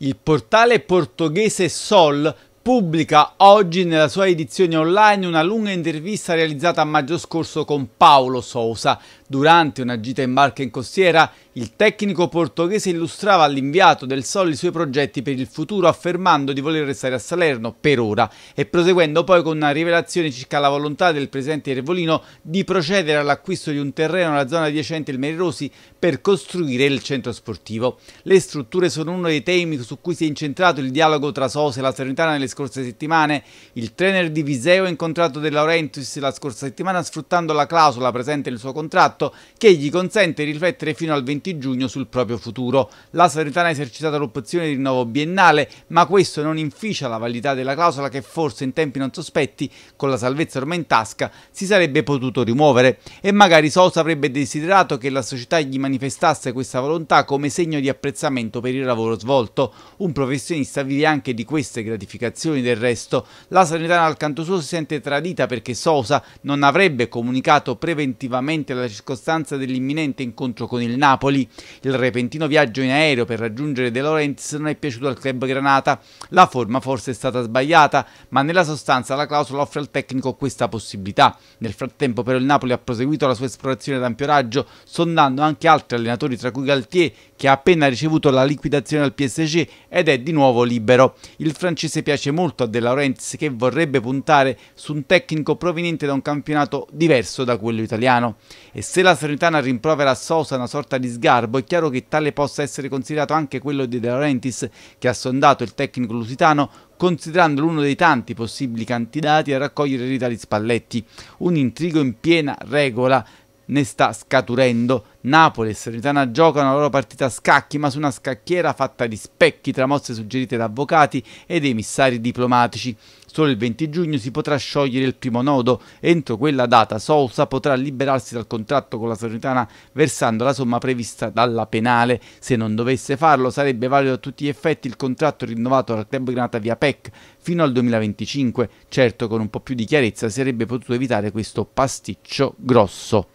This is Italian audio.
Il portale portoghese Sol pubblica oggi nella sua edizione online una lunga intervista realizzata a maggio scorso con Paolo Sousa durante una gita in barca in costiera il tecnico portoghese illustrava all'inviato del Sol i suoi progetti per il futuro affermando di voler restare a Salerno per ora e proseguendo poi con una rivelazione circa la volontà del presidente Revolino di procedere all'acquisto di un terreno nella zona adiacente il Mererosi per costruire il centro sportivo. Le strutture sono uno dei temi su cui si è incentrato il dialogo tra Sose e la Salernitana nelle scorse settimane. Il trainer di Viseo ha incontrato De Laurentiis la scorsa settimana sfruttando la clausola presente nel suo contratto che gli consente di riflettere fino al 20 20 giugno sul proprio futuro. La Salernitana ha esercitato l'opzione di rinnovo biennale, ma questo non inficia la validità della clausola che forse in tempi non sospetti, con la salvezza ormai in tasca, si sarebbe potuto rimuovere e magari Sosa avrebbe desiderato che la società gli manifestasse questa volontà come segno di apprezzamento per il lavoro svolto. Un professionista vive anche di queste gratificazioni del resto. La Salernitana al canto suo si sente tradita perché Sosa non avrebbe comunicato preventivamente la circostanza dell'imminente incontro con il Napoli Napoli. Il repentino viaggio in aereo per raggiungere De Laurentiis non è piaciuto al club Granata. La forma forse è stata sbagliata, ma nella sostanza la clausola offre al tecnico questa possibilità. Nel frattempo però il Napoli ha proseguito la sua esplorazione ad ampio raggio, sondando anche altri allenatori tra cui Galtier che ha appena ricevuto la liquidazione al PSG ed è di nuovo libero. Il francese piace molto a De Laurentiis che vorrebbe puntare su un tecnico proveniente da un campionato diverso da quello italiano. E se la Serenitana rimprovera a Sosa una sorta di sgarbo, è chiaro che tale possa essere considerato anche quello di De Laurentiis che ha sondato il tecnico lusitano considerandolo uno dei tanti possibili candidati a raccogliere l'Italia Spalletti. Un intrigo in piena regola ne sta scaturendo. Napoli e Salernitana giocano la loro partita a scacchi, ma su una scacchiera fatta di specchi tra mosse suggerite da avvocati ed emissari diplomatici. Solo il 20 giugno si potrà sciogliere il primo nodo. Entro quella data Sousa potrà liberarsi dal contratto con la Salernitana versando la somma prevista dalla penale. Se non dovesse farlo sarebbe valido a tutti gli effetti il contratto rinnovato dal club Granata via PEC fino al 2025. Certo con un po' più di chiarezza si sarebbe potuto evitare questo pasticcio grosso.